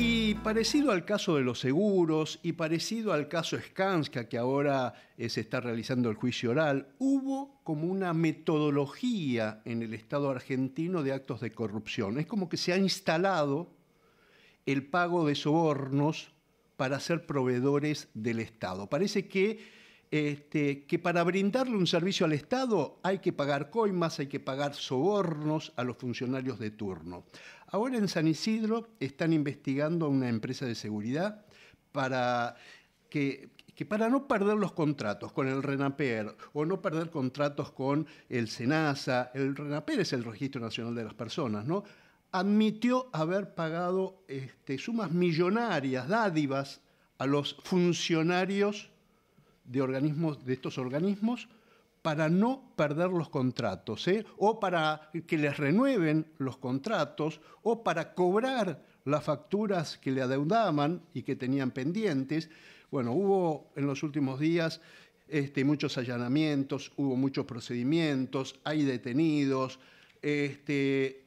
Y parecido al caso de los seguros y parecido al caso Skanska, que ahora eh, se está realizando el juicio oral, hubo como una metodología en el Estado argentino de actos de corrupción. Es como que se ha instalado el pago de sobornos para ser proveedores del Estado. Parece que este, que para brindarle un servicio al Estado hay que pagar coimas, hay que pagar sobornos a los funcionarios de turno. Ahora en San Isidro están investigando a una empresa de seguridad para que, para no perder los contratos con el RENAPER o no perder contratos con el SENASA, el RENAPER es el Registro Nacional de las Personas, ¿no? admitió haber pagado este, sumas millonarias, dádivas, a los funcionarios de, organismos, de estos organismos para no perder los contratos, ¿eh? o para que les renueven los contratos, o para cobrar las facturas que le adeudaban y que tenían pendientes. Bueno, hubo en los últimos días este, muchos allanamientos, hubo muchos procedimientos, hay detenidos. Este,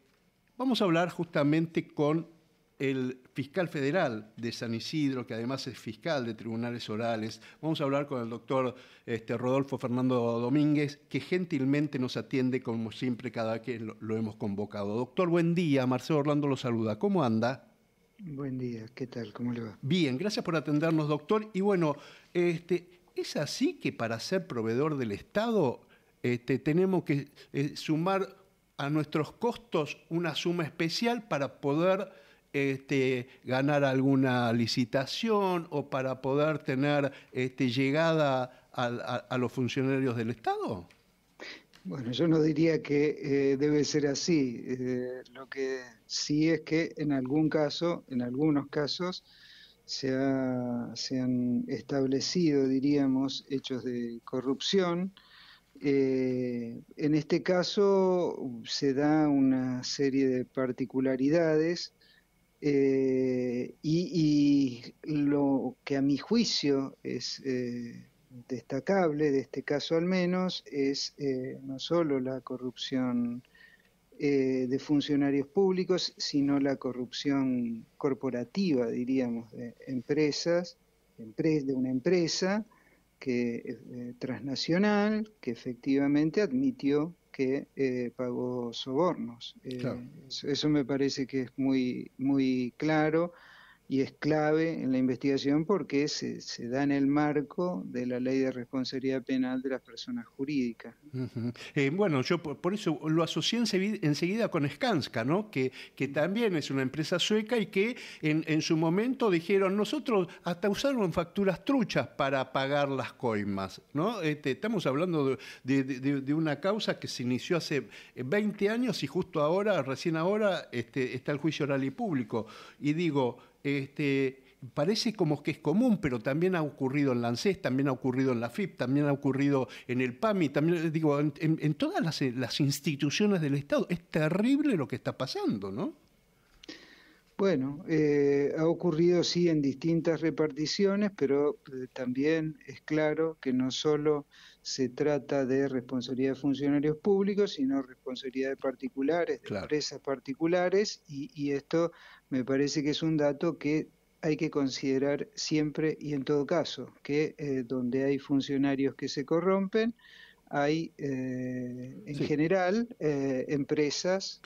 vamos a hablar justamente con el fiscal federal de San Isidro, que además es fiscal de tribunales orales. Vamos a hablar con el doctor este, Rodolfo Fernando Domínguez, que gentilmente nos atiende como siempre cada que lo, hemos convocado. Doctor, buen día. Marcelo Orlando lo saluda. ¿Cómo anda? Buen día, ¿qué tal? ¿Cómo le va? Bien, gracias por atendernos, doctor. Y bueno, este, ¿es así que para ser proveedor del Estado este, tenemos que eh, sumar a nuestros costos una suma especial para poder este, ganar alguna licitación o para poder tener este, llegada a, los funcionarios del Estado? Bueno, yo no diría que eh, debe ser así. Eh, lo que sí es que en algún caso, en algunos casos, se, han establecido, diríamos, hechos de corrupción. Eh, en este caso se da una serie de particularidades eh, y, lo que a mi juicio es eh, destacable, de este caso al menos, es eh, no solo la corrupción de funcionarios públicos, sino la corrupción corporativa, diríamos, de empresas, de una empresa que transnacional que efectivamente admitió que eh, pagó sobornos. Eh, eso me parece que es muy, muy claro y es clave en la investigación porque se, da en el marco de la ley de responsabilidad penal de las personas jurídicas. Eh, bueno, yo por, eso lo asocié enseguida con Skanska, ¿no? que, que también es una empresa sueca y que en, su momento dijeron, nosotros hasta usaron facturas truchas para pagar las coimas. ¿no? Este, estamos hablando de, una causa que se inició hace 20 eh, años y justo ahora, recién ahora, este, está el juicio oral y público. Y digo, este, parece como que es común, pero también ha ocurrido en la ANSES, también ha ocurrido en la FIP, también ha ocurrido en el PAMI, también, eh, digo, en, todas eh, las, instituciones del Estado. Es terrible lo que está pasando, ¿no? Bueno, eh, ha ocurrido sí en distintas reparticiones, pero también es claro que no solo se trata de responsabilidad de funcionarios públicos, sino responsabilidad de particulares, de empresas particulares, y, esto me parece que es un dato que hay que considerar siempre y en todo caso que eh, donde hay funcionarios que se corrompen, hay eh, en general eh, empresas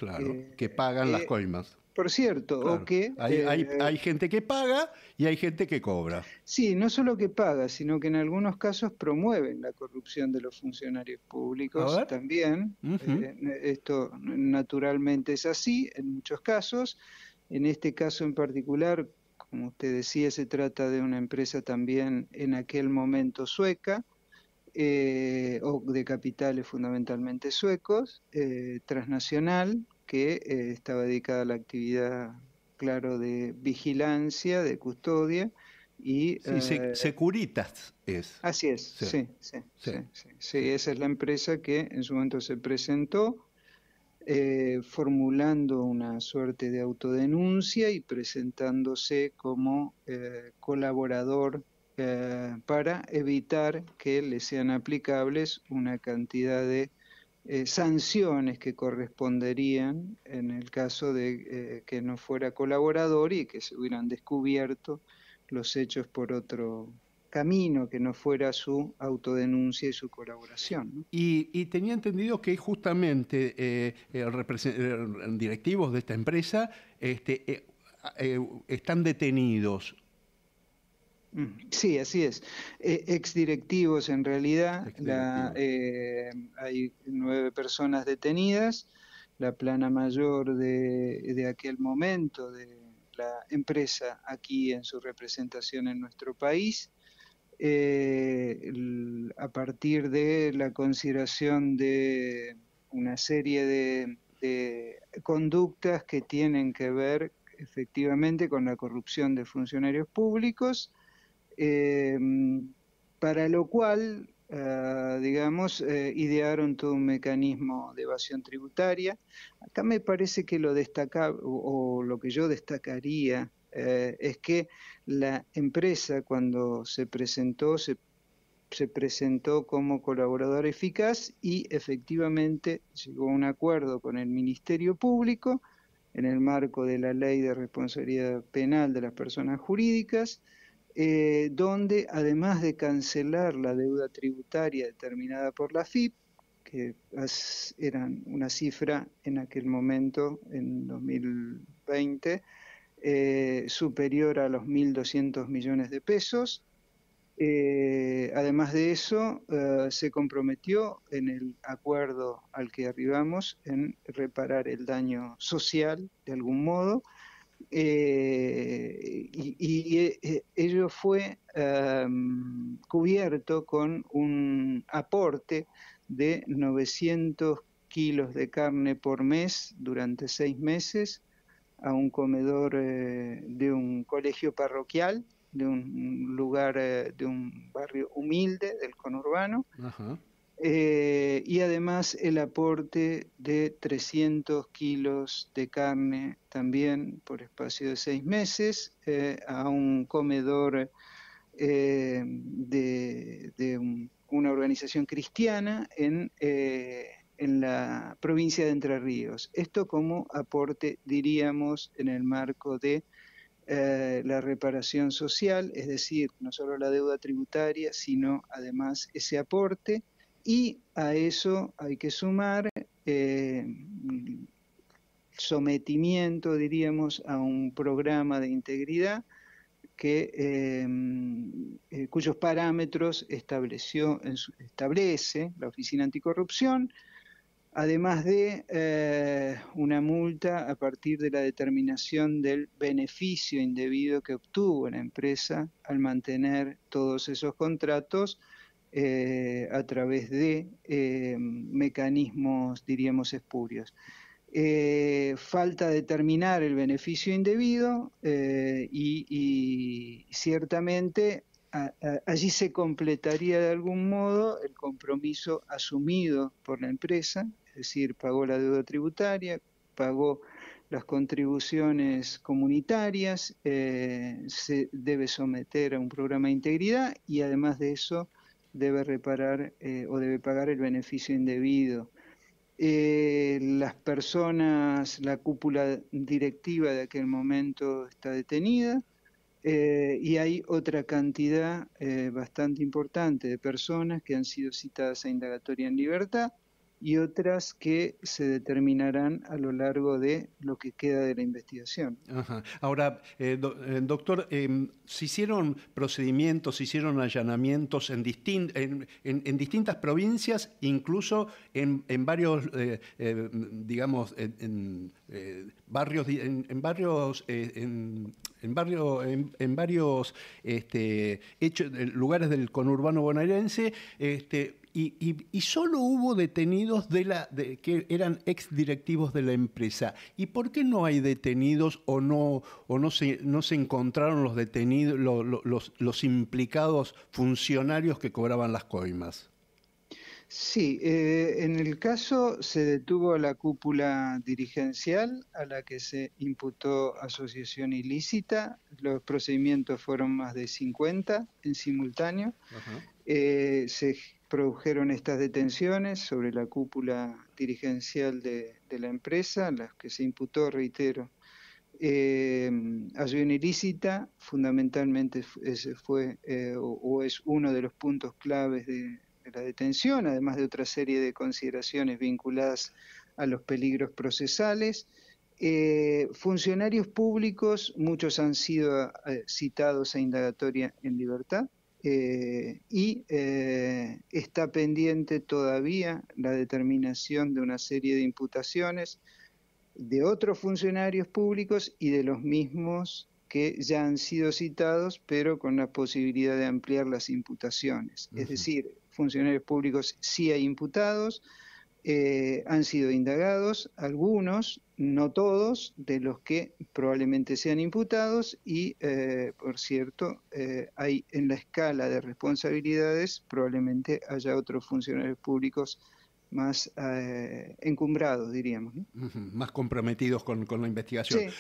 que pagan las coimas por cierto, o que... Eh, hay, gente que paga y hay gente que cobra. Sí, no solo que paga, sino que en algunos casos promueven la corrupción de los funcionarios públicos también. Eh, esto naturalmente es así en muchos casos. En este caso en particular, como usted decía, se trata de una empresa también en aquel momento sueca. Eh, o de capitales fundamentalmente suecos, transnacional, que eh, estaba dedicada a la actividad, claro, de vigilancia, de custodia y... Eh, Securitas es. Así es, sí sí, Esa es la empresa que en su momento se presentó eh, formulando una suerte de autodenuncia y presentándose como colaborador para evitar que le sean aplicables una cantidad de eh, sanciones que corresponderían en el caso de eh, que no fuera colaborador y que se hubieran descubierto los hechos por otro camino que no fuera su autodenuncia y su colaboración. Y, tenía entendido que justamente eh, directivos de esta empresa este, eh, están detenidos Sí, así es. Ex exdirectivos, en realidad, eh, hay nueve personas detenidas. La plana mayor de, aquel momento de la empresa aquí en su representación en nuestro país. Eh, a partir de la consideración de una serie de conductas que tienen que ver efectivamente con la corrupción de funcionarios públicos, Em, para lo cual, eh, digamos, eh, idearon todo un mecanismo de evasión tributaria. Acá me parece que lo destaca o, lo que yo destacaría eh, es que la empresa cuando se presentó se presentó como colaboradora eficaz y efectivamente llegó a un acuerdo con el Ministerio Público en el marco de la Ley de Responsabilidad Penal de las Personas Jurídicas eh, donde además de cancelar la deuda tributaria determinada por la FIP, que era eran una cifra en aquel momento, en 2020, eh, superior a los 1.200 millones de pesos, eh, además de eso, se comprometió en el acuerdo al que arribamos en reparar el daño social de algún modo eh, y, eh, eh, ello fue em, cubierto con un aporte de 900 kilos de carne por mes durante seis meses a un comedor de un colegio parroquial, de un lugar, de un barrio humilde del conurbano. Eh, y además el aporte de 300 kilos de carne también por espacio de seis meses eh, a un comedor eh, de, una organización cristiana en, la provincia de Entre Ríos. Esto como aporte, diríamos, en el marco de la reparación social, es decir, no solo la deuda tributaria, sino además ese aporte y a eso hay que sumar el eh, sometimiento, diríamos, a un programa de integridad que, eh, eh, cuyos parámetros establece la Oficina Anticorrupción, además de una multa a partir de la determinación del beneficio indebido que obtuvo la empresa al mantener todos esos contratos eh, a través de eh, mecanismos, diríamos, espurios. Eh, falta determinar el beneficio indebido y, ciertamente allí se completaría de algún modo el compromiso asumido por la empresa, es decir, pagó la deuda tributaria, pagó las contribuciones comunitarias, se debe someter a un programa de integridad y además de eso debe reparar eh, o debe pagar el beneficio indebido. Eh, las personas, la cúpula directiva de aquel momento está detenida eh, y hay otra cantidad bastante importante de personas que han sido citadas a indagatoria en libertad y otras que se determinarán a lo largo de lo que queda de la investigación. Ahora, eh, eh, doctor, em, se hicieron procedimientos, se hicieron allanamientos en, distintas provincias, incluso en, varios, eh, digamos, en, barrios, en, barrios, en, varios este, hechos, lugares del conurbano bonaerense, este, y, solo hubo detenidos de la, que eran exdirectivos de la empresa. ¿Y por qué no hay detenidos o no, o no, se, no se encontraron los detenidos, los, implicados funcionarios que cobraban las coimas? Sí, eh, en el caso se detuvo a la cúpula dirigencial a la que se imputó asociación ilícita. Los procedimientos fueron más de 50 en simultáneo. Eh, se produjeron estas detenciones sobre la cúpula dirigencial de, la empresa, las que se imputó, reitero, eh, acción ilícita, fundamentalmente ese fue eh, o, es uno de los puntos claves de, la detención, además de otra serie de consideraciones vinculadas a los peligros procesales. Eh, funcionarios públicos, muchos han sido eh, citados a indagatoria en libertad, eh, y eh, está pendiente todavía la determinación de una serie de imputaciones de otros funcionarios públicos y de los mismos que ya han sido citados, pero con la posibilidad de ampliar las imputaciones. Es decir, funcionarios públicos sí hay imputados, eh, han sido indagados algunos, no todos, de los que probablemente sean imputados y, eh, por cierto, eh, hay en la escala de responsabilidades probablemente haya otros funcionarios públicos más encumbrados, diríamos. Más comprometidos con, la investigación.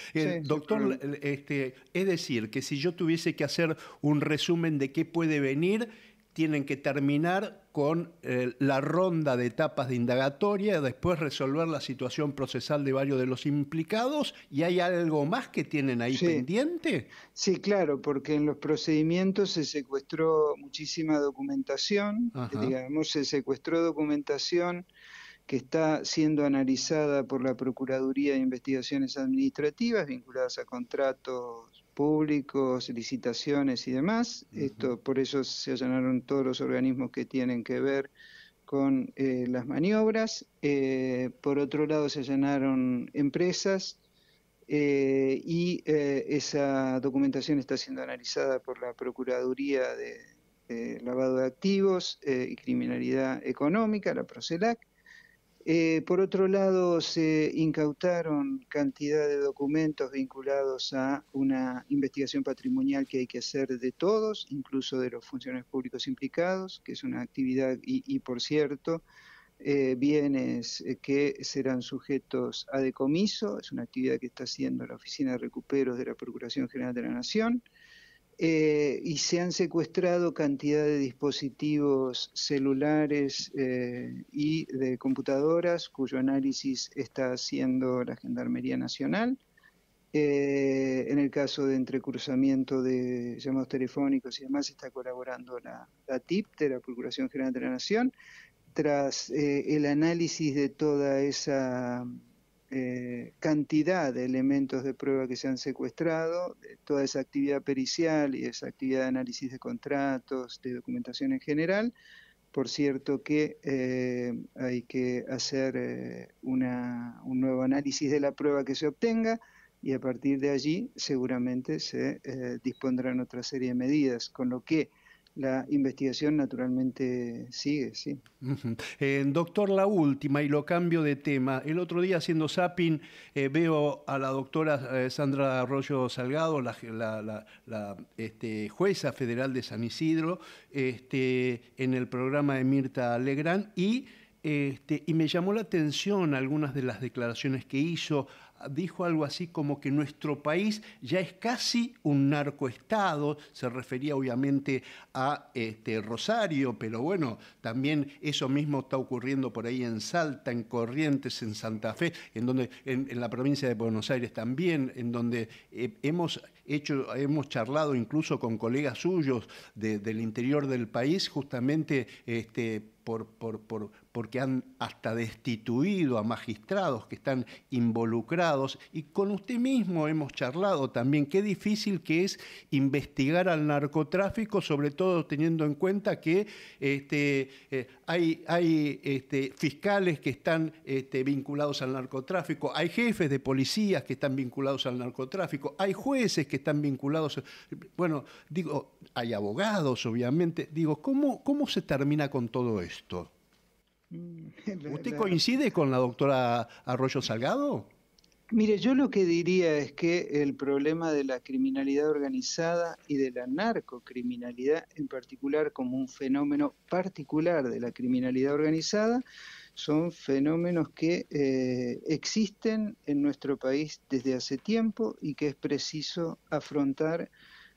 doctor, este, es decir, que si yo tuviese que hacer un resumen de qué puede venir, tienen que terminar con eh, la ronda de etapas de indagatoria, después resolver la situación procesal de varios de los implicados, y hay algo más que tienen ahí pendiente. Sí, claro, porque en los procedimientos se secuestró muchísima documentación, digamos, se secuestró documentación que está siendo analizada por la Procuraduría de Investigaciones Administrativas vinculadas a contratos públicos, licitaciones y demás. Esto, por eso se allanaron todos los organismos que tienen que ver con eh, las maniobras. Eh, por otro lado, se allanaron empresas eh, y esa documentación está siendo analizada por la Procuraduría de lavado de activos y criminalidad económica, la Procelac, eh, por otro lado, se incautaron cantidad de documentos vinculados a una investigación patrimonial que hay que hacer de todos, incluso de los funcionarios públicos implicados, que es una actividad y, por cierto, eh, bienes eh, que serán sujetos a decomiso, es una actividad que está haciendo la Oficina de Recuperos de la Procuración General de la Nación. Eh, y se han secuestrado cantidad de dispositivos celulares eh, y de computadoras cuyo análisis está haciendo la Gendarmería Nacional. Eh, en el caso de entrecruzamiento de llamados telefónicos y demás está colaborando la, la TIP de la Procuración General de la Nación. Tras el análisis de toda esa eh, cantidad de elementos de prueba que se han secuestrado, toda esa actividad pericial y esa actividad de análisis de contratos, de documentación en general. Por cierto que eh, hay que hacer eh, un nuevo análisis de la prueba que se obtenga y a partir de allí seguramente se eh, dispondrán otra serie de medidas, con lo que la investigación naturalmente sigue, sí. doctor, la última y lo cambio de tema. El otro día haciendo zapping eh, veo a la doctora eh, Sandra Arroyo Salgado, la, este, jueza federal de San Isidro, este, en el programa de Mirta Legrand y este, me llamó la atención algunas de las declaraciones que hizo dijo algo así como que nuestro país ya es casi un narcoestado, se refería obviamente a este, Rosario, pero bueno, también eso mismo está ocurriendo por ahí en Salta, en Corrientes, en Santa Fe, en donde en, la provincia de Buenos Aires también, en donde eh, hemos hecho, hemos charlado incluso con colegas suyos del interior del país, justamente este, por, por, porque han hasta destituido a magistrados que están involucrados y con usted mismo hemos charlado también qué difícil que es investigar al narcotráfico, sobre todo teniendo en cuenta que este, eh, hay, hay este, fiscales que están vinculados al narcotráfico, hay jefes de policías que están vinculados al narcotráfico, hay jueces que están vinculados. Eh, bueno, digo, hay abogados, obviamente. Digo, ¿cómo, cómo se termina con todo esto? Mm, ¿Usted coincide con la doctora Arroyo Salgado? Mire, yo lo que diría es que el problema de la criminalidad organizada y de la narcocriminalidad en particular como un fenómeno particular de la criminalidad organizada son fenómenos que eh, existen en nuestro país desde hace tiempo y que es preciso afrontar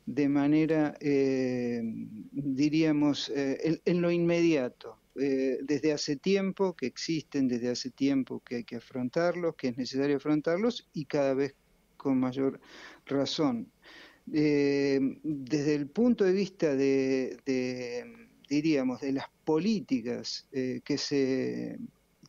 de manera, eh, diríamos, eh, en, lo inmediato. desde hace tiempo que existen, desde hace tiempo que hay que afrontarlos, que es necesario afrontarlos y cada vez con mayor razón. desde el punto de vista de diríamos, de las políticas eh, que, se,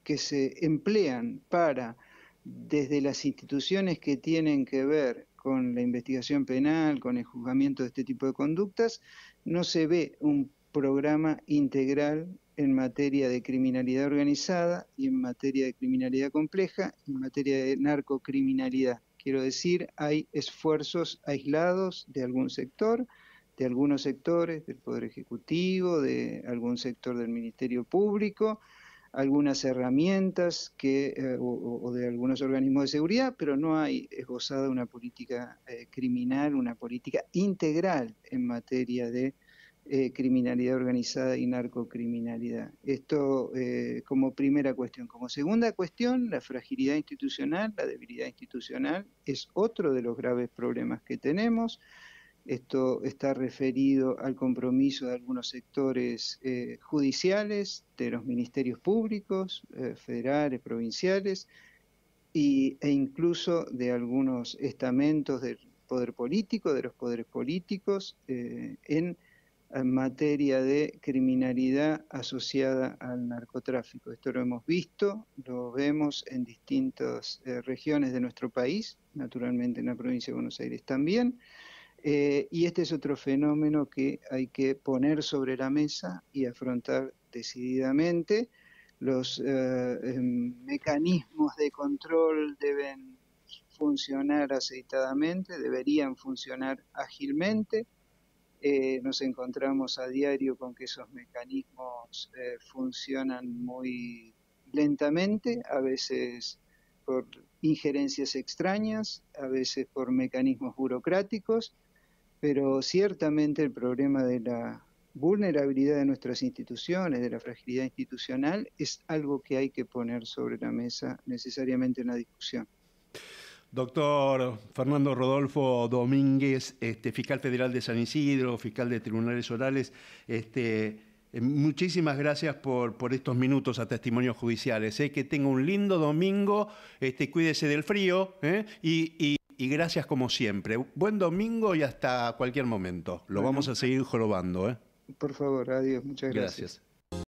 que se emplean para, desde las instituciones que tienen que ver con la investigación penal, con el juzgamiento de este tipo de conductas, no se ve un programa integral en materia de criminalidad organizada y en materia de criminalidad compleja, en materia de narcocriminalidad. Quiero decir, hay esfuerzos aislados de algún sector, de algunos sectores del Poder Ejecutivo, de algún sector del Ministerio Público, algunas herramientas que, eh, o, de algunos organismos de seguridad, pero no hay esbozada una política eh, criminal, una política integral en materia de eh, criminalidad organizada y narcocriminalidad. Esto como primera cuestión. Como segunda cuestión, la fragilidad institucional, la debilidad institucional es otro de los graves problemas que tenemos. Esto está referido al compromiso de algunos sectores eh, judiciales, de los ministerios públicos, eh, federales, provinciales, e incluso de algunos estamentos del poder político, de los poderes políticos, eh, en, materia de criminalidad asociada al narcotráfico. Esto lo hemos visto, lo vemos en distintas regiones de nuestro país, naturalmente en la provincia de Buenos Aires también. Eh, y este es otro fenómeno que hay que poner sobre la mesa y afrontar decididamente. Los eh, em, mecanismos de control deben funcionar aceitadamente, deberían funcionar ágilmente. Eh, nos encontramos a diario con que esos mecanismos funcionan muy lentamente, a veces por injerencias extrañas, a veces por mecanismos burocráticos, pero ciertamente el problema de la vulnerabilidad de nuestras instituciones, de la fragilidad institucional, es algo que hay que poner sobre la mesa necesariamente en la discusión. Doctor Fernando Rodolfo Domínguez, este, fiscal federal de San Isidro, fiscal de tribunales orales, este, eh, muchísimas gracias por, estos minutos a testimonios judiciales. ¿eh? Que tenga un lindo domingo, este, cuídese del frío eh, y y gracias como siempre. Buen domingo y hasta cualquier momento. Lo vamos a seguir jorobando. ¿eh? Por favor, adiós, muchas gracias.